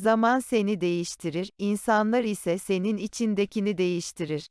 Zaman seni değiştirir, insanlar ise senin içindekini değiştirir.